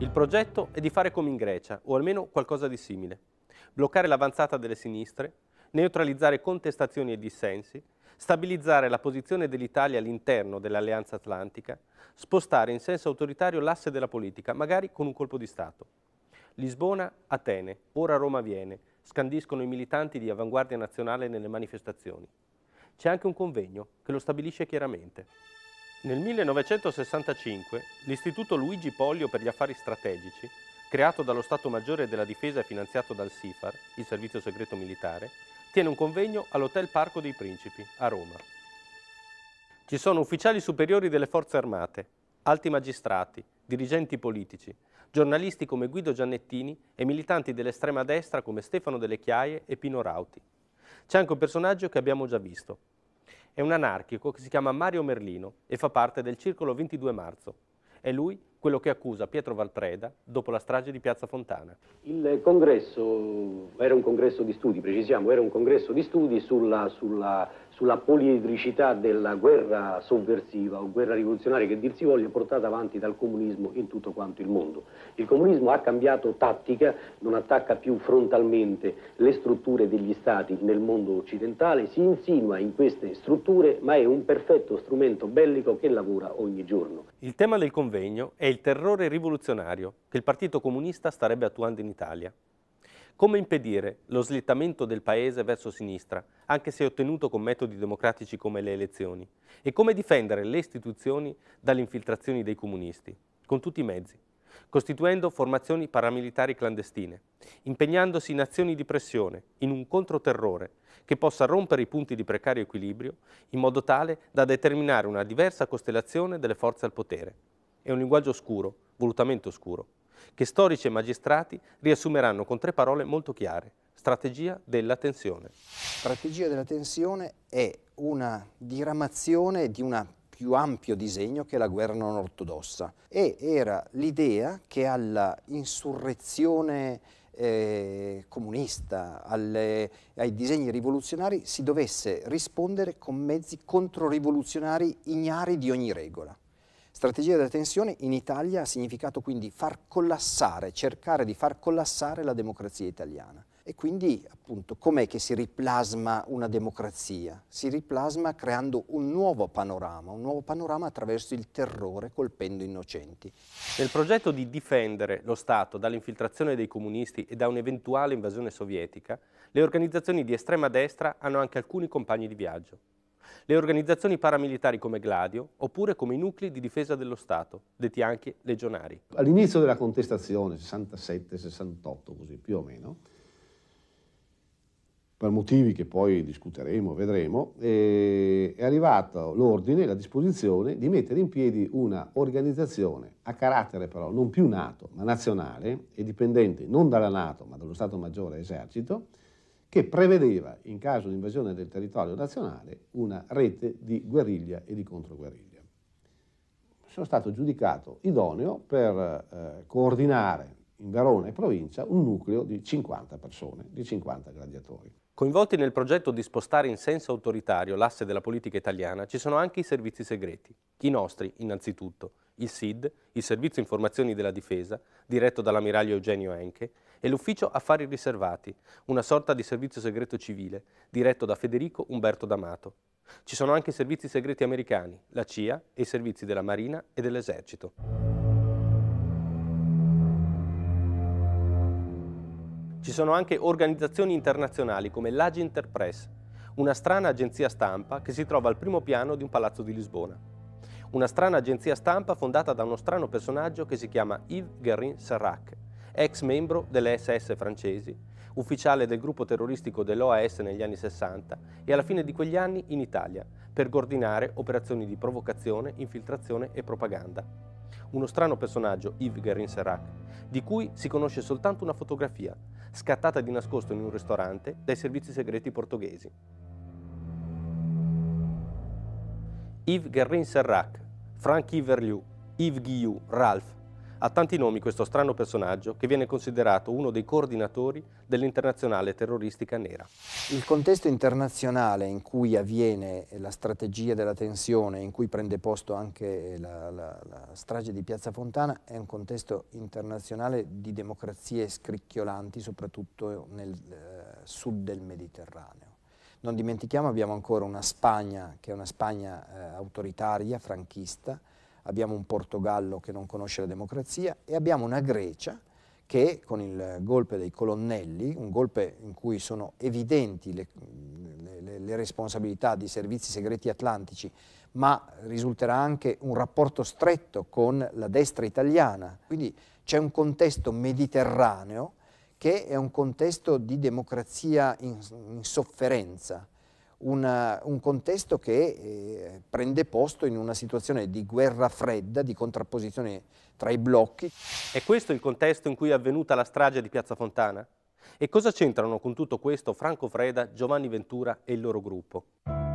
Il progetto è di fare come in Grecia, o almeno qualcosa di simile. Bloccare l'avanzata delle sinistre, neutralizzare contestazioni e dissensi, stabilizzare la posizione dell'Italia all'interno dell'Alleanza Atlantica, spostare in senso autoritario l'asse della politica, magari con un colpo di Stato. Lisbona, Atene, ora Roma viene, scandiscono i militanti di Avanguardia Nazionale nelle manifestazioni. C'è anche un convegno che lo stabilisce chiaramente. Nel 1965 l'Istituto Luigi Pollio per gli affari strategici, creato dallo Stato Maggiore della Difesa e finanziato dal SIFAR, il Servizio Segreto Militare, tiene un convegno all'Hotel Parco dei Principi, a Roma. Ci sono ufficiali superiori delle forze armate, alti magistrati, dirigenti politici, giornalisti come Guido Giannettini e militanti dell'estrema destra come Stefano Delle Chiaie e Pino Rauti. C'è anche un personaggio che abbiamo già visto, è un anarchico che si chiama Mario Merlino e fa parte del Circolo 22 Marzo. È lui quello che accusa Pietro Valtreda dopo la strage di Piazza Fontana. Il congresso era un congresso di studi, precisiamo, era un congresso di studi sulla, sulla, sulla poliedricità della guerra sovversiva o guerra rivoluzionaria che dir si voglia portata avanti dal comunismo in tutto quanto il mondo. Il comunismo ha cambiato tattica, non attacca più frontalmente le strutture degli stati nel mondo occidentale, si insinua in queste strutture ma è un perfetto strumento bellico che lavora ogni giorno. Il tema del convegno è il terrore rivoluzionario che il Partito Comunista starebbe attuando in Italia. Come impedire lo slittamento del Paese verso sinistra, anche se ottenuto con metodi democratici come le elezioni, e come difendere le istituzioni dalle infiltrazioni dei comunisti, con tutti i mezzi costituendo formazioni paramilitari clandestine, impegnandosi in azioni di pressione, in un controterrore che possa rompere i punti di precario equilibrio in modo tale da determinare una diversa costellazione delle forze al potere. È un linguaggio oscuro, volutamente oscuro, che storici e magistrati riassumeranno con tre parole molto chiare. Strategia della tensione. Strategia della tensione è una diramazione di una più ampio disegno che la guerra non ortodossa e era l'idea che alla insurrezione eh, comunista, alle, ai disegni rivoluzionari si dovesse rispondere con mezzi controrivoluzionari ignari di ogni regola. Strategia della tensione in Italia ha significato quindi far collassare, cercare di far collassare la democrazia italiana. E quindi appunto com'è che si riplasma una democrazia? Si riplasma creando un nuovo panorama, un nuovo panorama attraverso il terrore colpendo innocenti. Nel progetto di difendere lo Stato dall'infiltrazione dei comunisti e da un'eventuale invasione sovietica, le organizzazioni di estrema destra hanno anche alcuni compagni di viaggio. Le organizzazioni paramilitari come Gladio, oppure come i nuclei di difesa dello Stato, detti anche legionari. All'inizio della contestazione, 67-68 così più o meno, per motivi che poi discuteremo, vedremo, è arrivato l'ordine, la disposizione di mettere in piedi una organizzazione a carattere però non più NATO ma nazionale e dipendente non dalla NATO ma dallo Stato Maggiore Esercito, che prevedeva in caso di invasione del territorio nazionale una rete di guerriglia e di controguerriglia. Sono stato giudicato idoneo per eh, coordinare in Verona e provincia un nucleo di 50 persone, di 50 gladiatori. Coinvolti nel progetto di spostare in senso autoritario l'asse della politica italiana ci sono anche i servizi segreti, i nostri innanzitutto, il SID, il Servizio Informazioni della Difesa, diretto dall'ammiraglio Eugenio Enche, e l'Ufficio Affari Riservati, una sorta di servizio segreto civile, diretto da Federico Umberto D'Amato. Ci sono anche i servizi segreti americani, la CIA e i servizi della Marina e dell'Esercito. Ci sono anche organizzazioni internazionali come l'Aginter Press, una strana agenzia stampa che si trova al primo piano di un palazzo di Lisbona. Una strana agenzia stampa fondata da uno strano personaggio che si chiama Yves Guerin Sarrac, ex membro delle SS francesi, ufficiale del gruppo terroristico dell'OAS negli anni 60 e alla fine di quegli anni in Italia, per coordinare operazioni di provocazione, infiltrazione e propaganda uno strano personaggio, Yves Guerin Serrac, di cui si conosce soltanto una fotografia, scattata di nascosto in un ristorante dai servizi segreti portoghesi. Yves Guerin Serrac, Frank Yves Yves Guillou, Ralph, ha tanti nomi questo strano personaggio che viene considerato uno dei coordinatori dell'internazionale terroristica nera. Il contesto internazionale in cui avviene la strategia della tensione, in cui prende posto anche la, la, la strage di Piazza Fontana, è un contesto internazionale di democrazie scricchiolanti, soprattutto nel eh, sud del Mediterraneo. Non dimentichiamo abbiamo ancora una Spagna che è una Spagna eh, autoritaria, franchista, abbiamo un Portogallo che non conosce la democrazia e abbiamo una Grecia che con il golpe dei colonnelli, un golpe in cui sono evidenti le, le, le responsabilità di servizi segreti atlantici, ma risulterà anche un rapporto stretto con la destra italiana. Quindi c'è un contesto mediterraneo che è un contesto di democrazia in, in sofferenza una, un contesto che eh, prende posto in una situazione di guerra fredda, di contrapposizione tra i blocchi. È questo il contesto in cui è avvenuta la strage di Piazza Fontana? E cosa c'entrano con tutto questo Franco Freda, Giovanni Ventura e il loro gruppo?